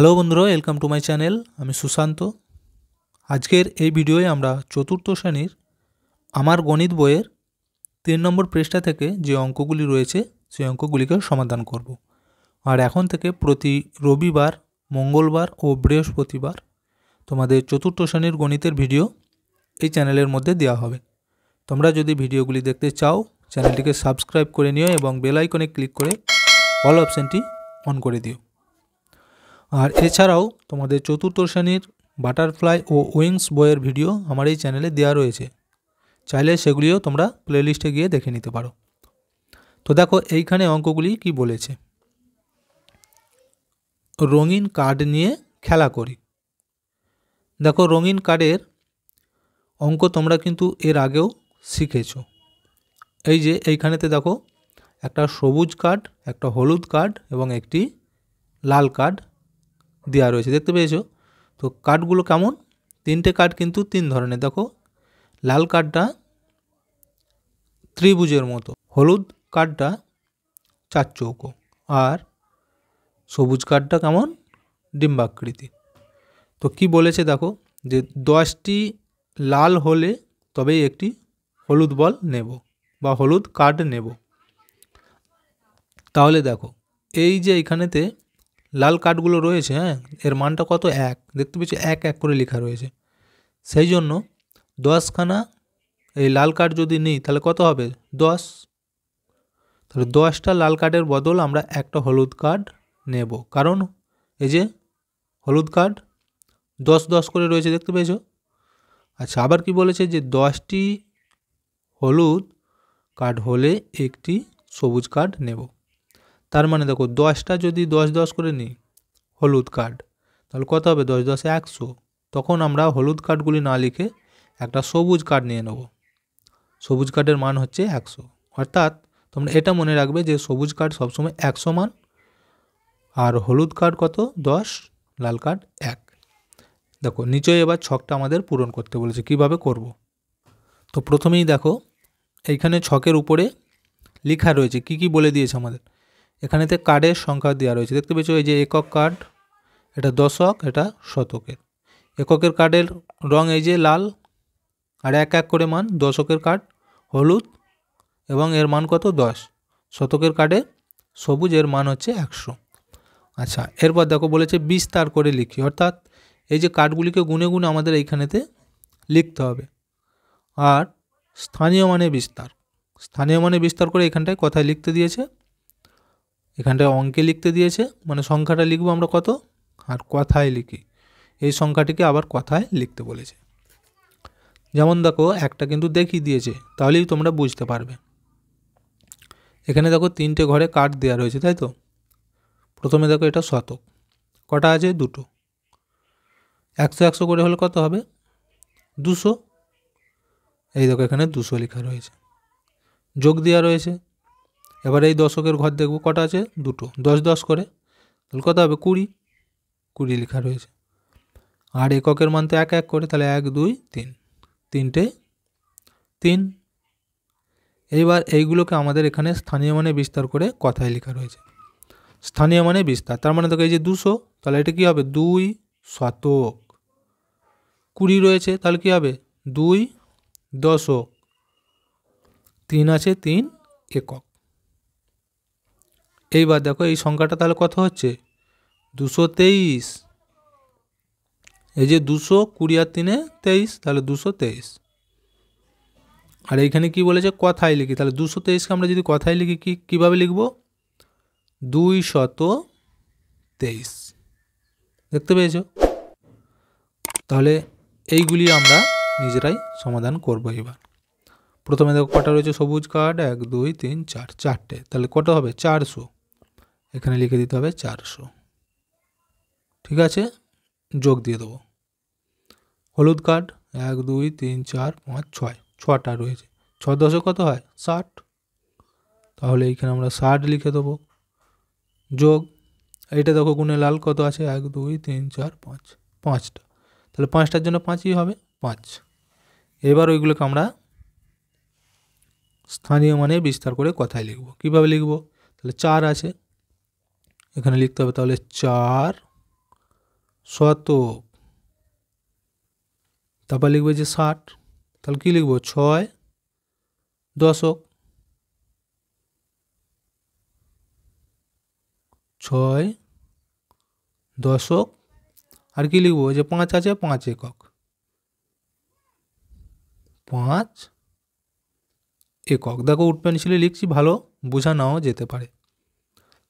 Hello বন্ধুরা welcome to my channel আমি সুশান্ত আজকের এই ভিডিওয়ে আমরা চতুর্থ শ্রেণীর আমার গণিত বইয়ের তিন নম্বর পৃষ্ঠা থেকে যে অঙ্কগুলি রয়েছে সেই অঙ্কগুলিকে সমাধান করব। আর এখন থেকে প্রতি রবিবার মঙ্গলবার ও বৃহস্পতিবার তোমাদের চতুর্থ শ্রেণীর গণিতের ভিডিও এই চ্যানেলের মধ্যে দেওয়া হবে তোমরা যদি ভিডিওগুলি দেখতে চাও চ্যানেলটিকে সাবস্ক্রাইব করে নিও এবং বেল আইকনে ক্লিক করে অল অপশানটি অন করে দিও আর এছাড়াও তোমাদের চতুর্থ শ্রেণীর বাটারফ্লাই ও উইংস বইয়ের ভিডিও আমার এই চ্যানেলে দেওয়া রয়েছে চাইলে সেগুলিও তোমরা প্লেলিস্টে গিয়ে দেখে নিতে পারো তো দেখো এইখানে অঙ্কগুলি কি বলেছে রঙিন কার্ড নিয়ে খেলা করি দেখো রঙিন কার্ডের অঙ্ক তোমরা কিন্তু এর আগেও শিখেছ এই যে এইখানেতে দেখো একটা সবুজ কার্ড একটা হলুদ কার্ড এবং একটি লাল কার্ড দেওয়া রয়েছে দেখতে পেয়েছো তো কার্ডগুলো কেমন তিনটে কার্ড কিন্তু তিন ধরনের দেখো লাল কার্ডটা ত্রিভুজের মতো হলুদ কার্ডটা চার চৌকো আর সবুজ কার্ডটা কেমন ডিম্বাকৃতি তো কি বলেছে দেখো যে দশটি লাল হলে তবেই একটি হলুদ বল নেব বা হলুদ কার্ড নেব তাহলে দেখো এই যে এখানেতে লাল কার্ডগুলো রয়েছে হ্যাঁ এর মানটা কত এক দেখতে পাচ্ছি এক এক করে লেখা রয়েছে সেই জন্য দশখানা এই লাল কার্ড যদি নিই তাহলে কত হবে দশ তাহলে দশটা লাল কার্ডের বদল আমরা একটা হলুদ কার্ড নেব কারণ এই যে হলুদ কার্ড দশ দশ করে রয়েছে দেখতে পেয়েছ আচ্ছা আবার কি বলেছে যে দশটি হলুদ কার্ড হলে একটি সবুজ কার্ড নেব তার মানে দেখো দশটা যদি দশ দশ করে নিই হলুদ কার্ড তাহলে কত হবে দশ দশে একশো তখন আমরা হলুদ কার্ডগুলি না লিখে একটা সবুজ কার্ড নিয়ে নেব সবুজ কার্ডের মান হচ্ছে একশো অর্থাৎ তোমরা এটা মনে রাখবে যে সবুজ কার্ড সবসময় একশো মান আর হলুদ কার্ড কত দশ লাল কার্ড এক দেখো নিচে এবার ছকটা আমাদের পূরণ করতে বলেছে কিভাবে করব। তো প্রথমেই দেখো এইখানে ছকের উপরে লেখা রয়েছে কি কি বলে দিয়েছে আমাদের এখানেতে কার্ডের সংখ্যা দেওয়া রয়েছে দেখতে পেয়েছো এই যে একক কার্ড এটা দশক এটা শতকের এককের কার্ডের রং এই যে লাল আর এক এক করে মান দশকের কার্ড হলুদ এবং এর মান কত দশ শতকের কার্ডে সবুজ এর মান হচ্ছে একশো আচ্ছা এরপর দেখো বলেছে বিস্তার করে লিখি অর্থাৎ এই যে কার্ডগুলিকে গুনে গুনে আমাদের এইখানেতে লিখতে হবে আর স্থানীয় মানে বিস্তার স্থানীয় মানে বিস্তার করে এখানটায় কথায় লিখতে দিয়েছে এখানটায় অঙ্কে লিখতে দিয়েছে মানে সংখ্যাটা লিখবো আমরা কত আর কথায় লিখি এই সংখ্যাটিকে আবার কথায় লিখতে বলেছে যেমন দেখো একটা কিন্তু দেখিয়ে দিয়েছে তাহলেই তোমরা বুঝতে পারবে এখানে দেখো তিনটে ঘরে কাঠ দেওয়া রয়েছে তাই তো প্রথমে দেখো এটা শতক কটা আছে দুটো একশো একশো করে হলে কত হবে দুশো এই দেখো এখানে দুশো লেখা রয়েছে যোগ দেওয়া রয়েছে এবার এই দশকের ঘর দেখব কটা আছে দুটো দশ দশ করে তাহলে কত হবে কুড়ি কুড়ি লেখা রয়েছে আর এককের মান তো এক এক করে তাহলে এক দুই তিন তিনটে তিন এইবার এইগুলোকে আমাদের এখানে স্থানীয় মানে বিস্তার করে কথায় লেখা রয়েছে স্থানীয় মানে বিস্তার তার মানে দেখো এই যে দুশো তাহলে এটা কী হবে দুই শতক কুড়ি রয়েছে তাহলে কী হবে দুই দশক তিন আছে তিন একক এইবার দেখো এই সংখ্যাটা তাহলে কত হচ্ছে দুশো তেইশ এই যে দুশো কুড়ি আর তিনে তেইশ তাহলে দুশো তেইশ আর এইখানে কি বলেছে কথায় লিখি তাহলে দুশো তেইশকে আমরা যদি কথায় লিখি কি কীভাবে লিখব দুই শত তেইশ দেখতে পেয়েছ তাহলে এইগুলি আমরা নিজেরাই সমাধান করব এবার প্রথমে দেখো কটা রয়েছে সবুজ কার্ড এক দুই তিন চার চারটে তাহলে কত হবে চারশো এখানে লিখে দিতে হবে চারশো ঠিক আছে যোগ দিয়ে দেবো হলুদ কার্ড এক দুই তিন চার পাঁচ ছয় ছটা রয়েছে ছ দশে কত হয় ষাট তাহলে এইখানে আমরা ষাট লিখে দেবো যোগ এইটা দেখো গুণে লাল কত আছে এক দুই তিন চার পাঁচ পাঁচটা তাহলে পাঁচটার জন্য পাঁচই হবে পাঁচ এবার ওইগুলোকে আমরা স্থানীয় মানে বিস্তার করে কথায় লিখব কিভাবে লিখব তাহলে চার আছে এখানে লিখতে হবে তাহলে 4 শতক তারপর লিখবো যে 60 তলকি লিখবো 6 দশক 6 দশক আর কি লিখবো যে 5 আছে 5 একক 5 একক দেখো ওই পেনসিলে লিখছি ভালো বোঝা নাও যেতে পারে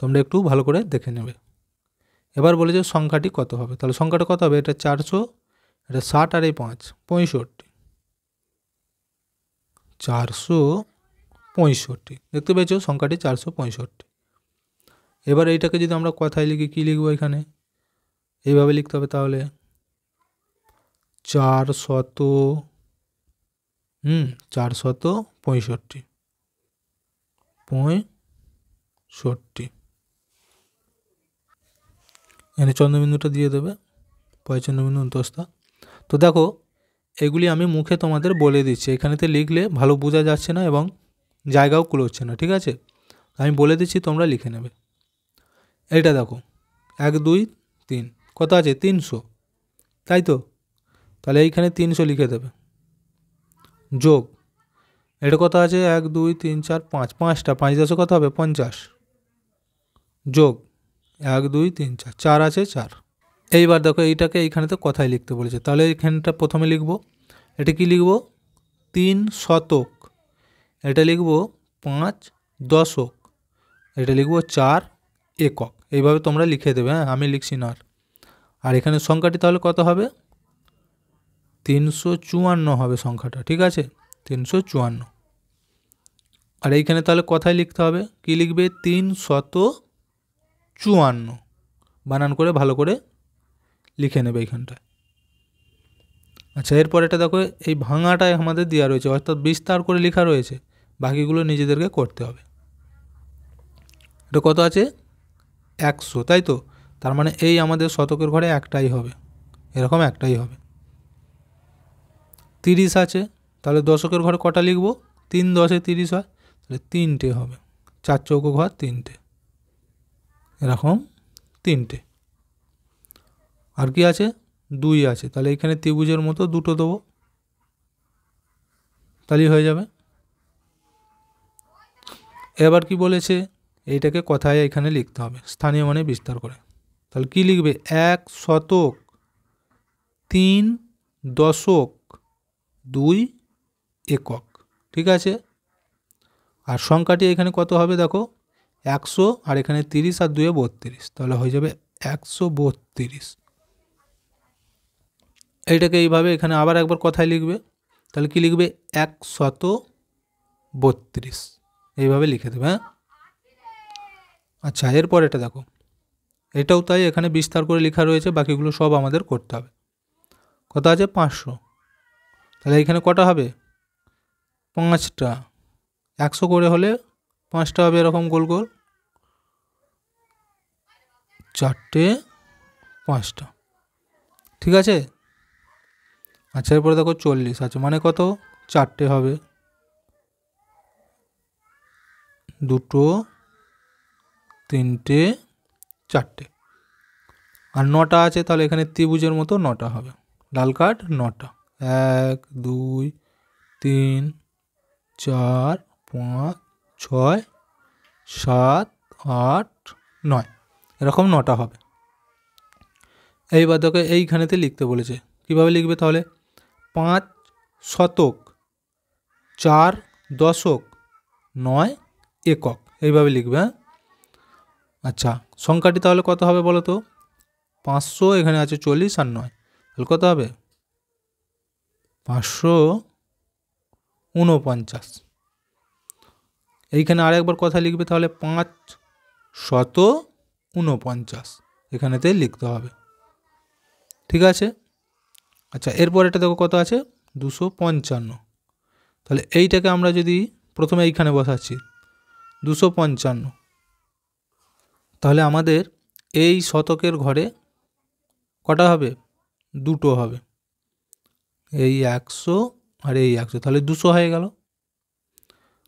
তোমরা একটু ভালো করে দেখে নেবে এবার যে সংখ্যাটি কত হবে তাহলে সংখ্যাটা কত হবে এটা চারশো এটা ষাট আর এই পাঁচ পঁয়ষট্টি চারশো পঁয়ষট্টি দেখতে পেয়েছো সংখ্যাটি চারশো পঁয়ষট্টি এবার এইটাকে যদি আমরা কথায় লিখি কী লিখবো এখানে এইভাবে লিখতে হবে তাহলে চার শত হুম চার শত পঁয়ষট্টি পঁয়ষট্টি এখানে চন্দ্রবিন্দুটা দিয়ে দেবে পয় চন্দ্রবিন্দু অন্তস্থা তো দেখো এগুলি আমি মুখে তোমাদের বলে দিচ্ছি এখানেতে লিখলে ভালো বোঝা যাচ্ছে না এবং জায়গাও কুলোচ্ছে না ঠিক আছে আমি বলে দিচ্ছি তোমরা লিখে নেবে এটা দেখো এক দুই তিন কত আছে তিনশো তাই তো তাহলে এইখানে তিনশো লিখে দেবে যোগ এটা কত আছে এক দুই তিন চার পাঁচ পাঁচটা পাঁচ দশে কত হবে পঞ্চাশ যোগ এক দুই তিন চার চার আছে চার এইবার দেখো এইটাকে এইখানে তো কথায় লিখতে বলেছে তাহলে এখানটা প্রথমে লিখব এটা কি লিখব তিন শতক এটা লিখব পাঁচ দশক এটা লিখব চার একক এইভাবে তোমরা লিখে দেবে হ্যাঁ আমি লিখছি না আর এখানে সংখ্যাটি তাহলে কত হবে তিনশো চুয়ান্ন হবে সংখ্যাটা ঠিক আছে তিনশো চুয়ান্ন আর এইখানে তাহলে কথায় লিখতে হবে কি লিখবে তিন শত চুয়ান্ন বানান করে ভালো করে লিখে নেবে এইখানটায় আচ্ছা এরপর এটা দেখো এই ভাঙাটায় আমাদের দেওয়া রয়েছে অর্থাৎ বিস্তার করে লেখা রয়েছে বাকিগুলো নিজেদেরকে করতে হবে এটা কত আছে একশো তাই তো তার মানে এই আমাদের শতকের ঘরে একটাই হবে এরকম একটাই হবে তিরিশ আছে তাহলে দশকের ঘরে কটা লিখব তিন দশে তিরিশ হয় তাহলে তিনটে হবে চার চৌকো ঘর তিনটে এরকম তিনটে আর কি আছে দুই আছে তাহলে এখানে ত্রিভুজের মতো দুটো দেবো তাহলেই হয়ে যাবে এবার কি বলেছে এইটাকে কথায় এখানে লিখতে হবে স্থানীয় মানে বিস্তার করে তাহলে কি লিখবে এক শতক তিন দশক দুই একক ঠিক আছে আর সংখ্যাটি এখানে কত হবে দেখো একশো আর এখানে তিরিশ আর দুয়ে বত্রিশ তাহলে হয়ে যাবে একশো বত্রিশ এইটাকে এইভাবে এখানে আবার একবার কথায় লিখবে তাহলে কি লিখবে একশত বত্রিশ এইভাবে লিখে দেবে হ্যাঁ আচ্ছা এরপর এটা দেখো এটাও তাই এখানে বিস্তার করে লেখা রয়েছে বাকিগুলো সব আমাদের করতে হবে কত আছে পাঁচশো তাহলে এখানে কটা হবে পাঁচটা একশো করে হলে পাঁচটা হবে এরকম গোল গোল চারটে পাঁচটা ঠিক আছে আচ্ছা এরপরে দেখো চল্লিশ আছে মানে কত চারটে হবে দুটো তিনটে চারটে আর নটা আছে তাহলে এখানে ত্রিভুজের মতো নটা হবে লাল কাঠ নটা এক দুই তিন চার পাঁচ ছয় সাত আট নয় এরকম নটা হবে এই বাদ্যকে এইখানেতে লিখতে বলেছে কিভাবে লিখবে তাহলে পাঁচ শতক চার দশক নয় একক এইভাবে লিখবে হ্যাঁ আচ্ছা সংখ্যাটি তাহলে কত হবে বলো তো পাঁচশো এখানে আছে চল্লিশ আর নয় তাহলে কত হবে পাঁচশো ঊনপঞ্চাশ এইখানে আরেকবার কথা লিখবে তাহলে পাঁচ শত উনপঞ্চাশ এখানেতে লিখতে হবে ঠিক আছে আচ্ছা এরপর এটা দেখো কত আছে দুশো পঞ্চান্ন তাহলে এইটাকে আমরা যদি প্রথমে এইখানে বসাচ্ছি দুশো পঞ্চান্ন তাহলে আমাদের এই শতকের ঘরে কটা হবে দুটো হবে এই একশো আর এই একশো তাহলে দুশো হয়ে গেল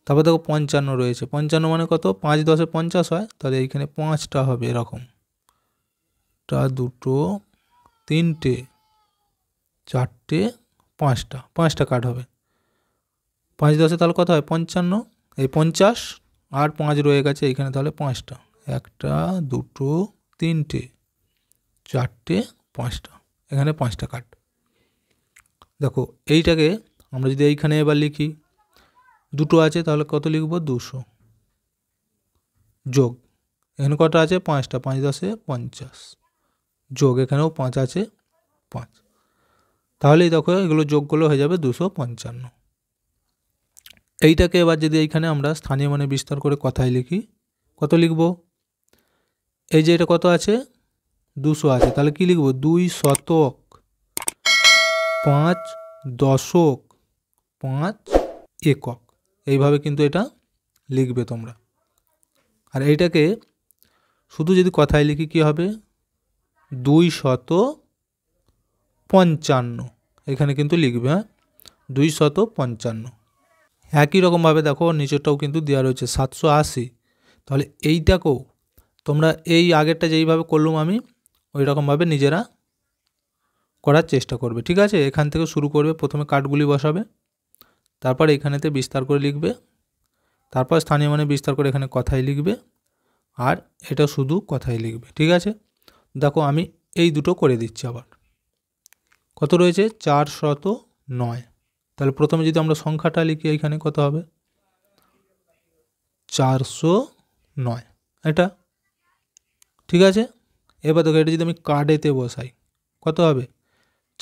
তারপর দেখো পঞ্চান্ন রয়েছে পঞ্চান্ন মানে কত পাঁচ দশে পঞ্চাশ হয় তাহলে এইখানে পাঁচটা হবে এরকম টা দুটো তিনটে চারটে পাঁচটা পাঁচটা কাঠ হবে পাঁচ দশে তাহলে কত হয় পঞ্চান্ন এই পঞ্চাশ আর পাঁচ রয়ে গেছে এইখানে তাহলে পাঁচটা একটা দুটো তিনটে চারটে পাঁচটা এখানে পাঁচটা কাঠ দেখো এইটাকে আমরা যদি এইখানে এবার লিখি দুটো আছে তাহলে কত লিখব দুশো যোগ এখানে কটা আছে পাঁচটা পাঁচ দশে পঞ্চাশ যোগ এখানেও পাঁচ আছে পাঁচ তাহলেই দেখো এগুলো যোগ করলে হয়ে যাবে দুশো পঞ্চান্ন এইটাকে এবার যদি এইখানে আমরা স্থানীয় মানে বিস্তার করে কথায় লিখি কত লিখব এই যে এটা কত আছে দুশো আছে তাহলে কি লিখব দুই শতক পাঁচ দশক পাঁচ একক এইভাবে কিন্তু এটা লিখবে তোমরা আর এইটাকে শুধু যদি কথায় লিখি কি হবে দুই শত পঞ্চান্ন এখানে কিন্তু লিখবে হ্যাঁ দুই শত পঞ্চান্ন একই রকমভাবে দেখো নিচেরটাও কিন্তু দেওয়া রয়েছে সাতশো আশি তাহলে এইটাকেও তোমরা এই আগেরটা যেইভাবে করলাম আমি ওই রকমভাবে নিজেরা করার চেষ্টা করবে ঠিক আছে এখান থেকে শুরু করবে প্রথমে কাঠগুলি বসাবে তারপর এখানেতে বিস্তার করে লিখবে তারপর স্থানীয় মানে বিস্তার করে এখানে কথাই লিখবে আর এটা শুধু কথাই লিখবে ঠিক আছে দেখো আমি এই দুটো করে দিচ্ছি আবার কত রয়েছে চার শত নয় তাহলে প্রথমে যদি আমরা সংখ্যাটা লিখি এখানে কত হবে চারশো নয় এটা ঠিক আছে এবার দেখো এটা যদি আমি কার্ডেতে বসাই কত হবে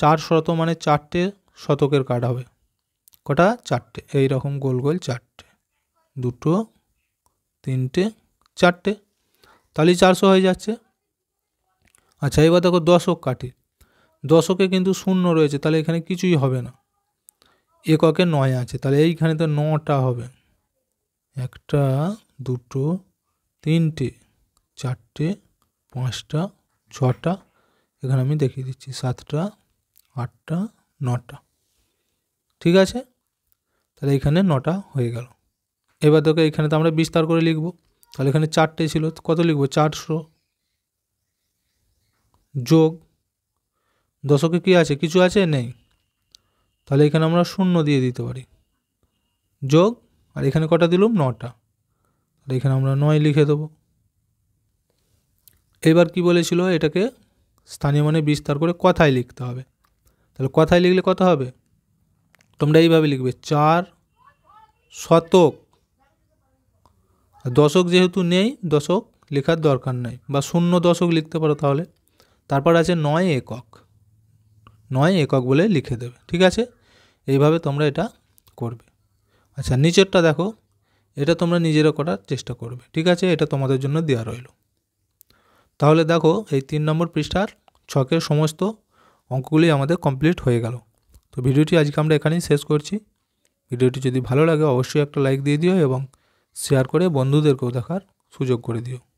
চার শত মানে চারটে শতকের কার্ড হবে কটা চারটে এই রকম গোল গোল চারটে দুটো তিনটে চারটে তাহলে চারশো হয়ে যাচ্ছে আচ্ছা এবার দেখো দশক কাঠি দশকে কিন্তু শূন্য রয়েছে তাহলে এখানে কিছুই হবে না এককে নয় আছে তাহলে এইখানে তো নটা হবে একটা দুটো তিনটে চারটে পাঁচটা ছটা এখানে আমি দেখিয়ে দিচ্ছি সাতটা আটটা নটা ঠিক আছে তাহলে এখানে নটা হয়ে গেল এবার তোকে এখানে তো আমরা বিস্তার করে লিখব তাহলে এখানে চারটে ছিল কত লিখব চারশো যোগ দশকে কি আছে কিছু আছে নেই তাহলে এখানে আমরা শূন্য দিয়ে দিতে পারি যোগ আর এখানে কটা দিলুম নটা তাহলে এখানে আমরা নয় লিখে দেবো এবার কি বলেছিল এটাকে স্থানীয় মানে বিস্তার করে কথায় লিখতে হবে তাহলে কথায় লিখলে কত হবে তোমরা এইভাবে লিখবে চার শতক দশক যেহেতু নেই দশক লেখার দরকার নাই বা শূন্য দশক লিখতে পারো তাহলে তারপর আছে নয় একক নয় একক বলে লিখে দেবে ঠিক আছে এইভাবে তোমরা এটা করবে আচ্ছা নিচেরটা দেখো এটা তোমরা নিজেরা করার চেষ্টা করবে ঠিক আছে এটা তোমাদের জন্য দেওয়া রইল তাহলে দেখো এই তিন নম্বর পৃষ্ঠার ছকের সমস্ত অঙ্কগুলি আমাদের কমপ্লিট হয়ে গেল তো ভিডিওটি আজকে আমরা এখানেই শেষ করছি ভিডিওটি যদি ভালো লাগে অবশ্যই একটা লাইক দিয়ে দিও এবং শেয়ার করে বন্ধুদেরকেও দেখার সুযোগ করে দিও